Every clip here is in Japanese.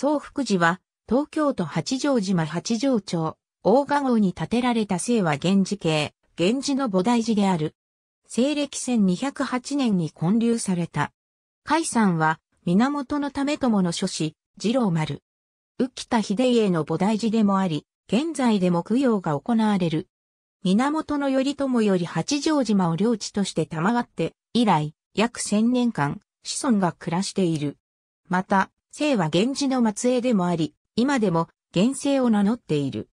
総福寺は、東京都八丈島八丈町、大賀号に建てられた聖は源氏系、源氏の菩提寺である。西暦1208年に建立された。海山は、源のたと友の諸子、次郎丸。浮田秀家の菩提寺でもあり、現在でも供養が行われる。源頼朝より八丈島を領地として賜って、以来、約千年間、子孫が暮らしている。また、姓は源氏の末裔でもあり、今でも源姓を名乗っている。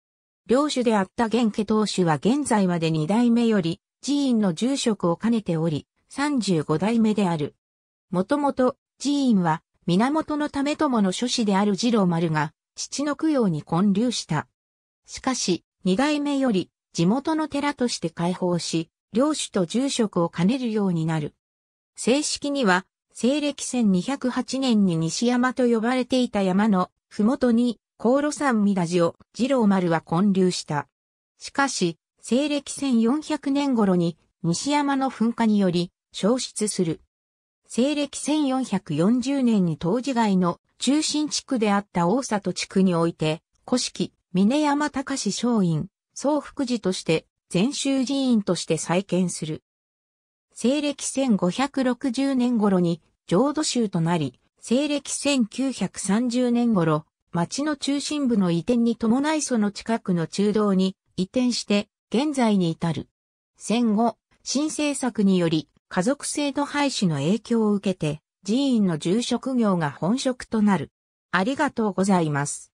領主であった源家当主は現在まで二代目より寺院の住職を兼ねており、三十五代目である。もともと寺院は源の為友の諸子である次郎丸が、父の供養に建立した。しかし、二代目より地元の寺として開放し、領主と住職を兼ねるようになる。正式には西暦1208年に西山と呼ばれていた山の麓に、高炉山見出しを二郎丸は建立した。しかし、西暦1400年頃に西山の噴火により消失する。西暦1440年に当時外の中心地区であった大里地区において、古式、峰山隆松院、総福寺として、禅宗寺院として再建する。西暦1560年頃に浄土宗となり、西暦1930年頃、町の中心部の移転に伴いその近くの中道に移転して、現在に至る。戦後、新政策により、家族制度廃止の影響を受けて、寺院の住職業が本職となる。ありがとうございます。